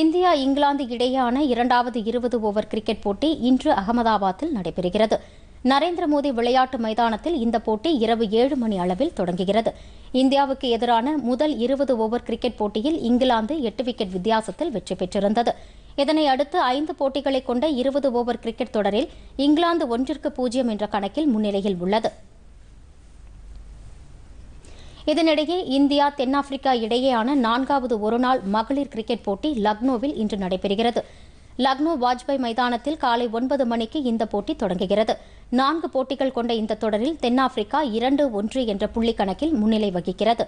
India England இடையேயான இரண்டாவது இருபது ஓவர் கிரிக்கெட் போட்டி இன்று அகமதாபாத்தில் நடைபெறுகிறது நரேந்திர மோடி விளையாட்டு மைதானத்தில் இந்த போட்டி இரவு ஏழு மணி அளவில் தொடங்குகிறது இந்தியாவுக்கு எதிரான முதல் இருபது ஓவர் கிரிக்கெட் போட்டியில் இங்கிலாந்து எட்டு விக்கெட் வித்தியாசத்தில் வெற்றி பெற்றிருந்தது இதனை அடுத்து ஐந்து போட்டிகளை கொண்ட இருபது ஓவர் கிரிக்கெட் தொடரில் இங்கிலாந்து ஒன்றிற்கு பூஜ்ஜியம் என்ற கணக்கில் முன்னிலையில் உள்ளது இதனிடையே இந்தியா தென்னாப்பிரிக்கா இடையேயான நான்காவது ஒருநாள் மகளிர் கிரிக்கெட் போட்டி லக்னோவில் இன்று நடைபெறுகிறது லக்னோ வாஜ்பாய் மைதானத்தில் காலை ஒன்பது மணிக்கு இந்த போட்டி தொடங்குகிறது நான்கு போட்டிகள் கொண்ட இந்த தொடரில் தென்னாப்பிரிக்கா இரண்டு ஒன்று என்ற புள்ளி கணக்கில் முன்னிலை வகிக்கிறது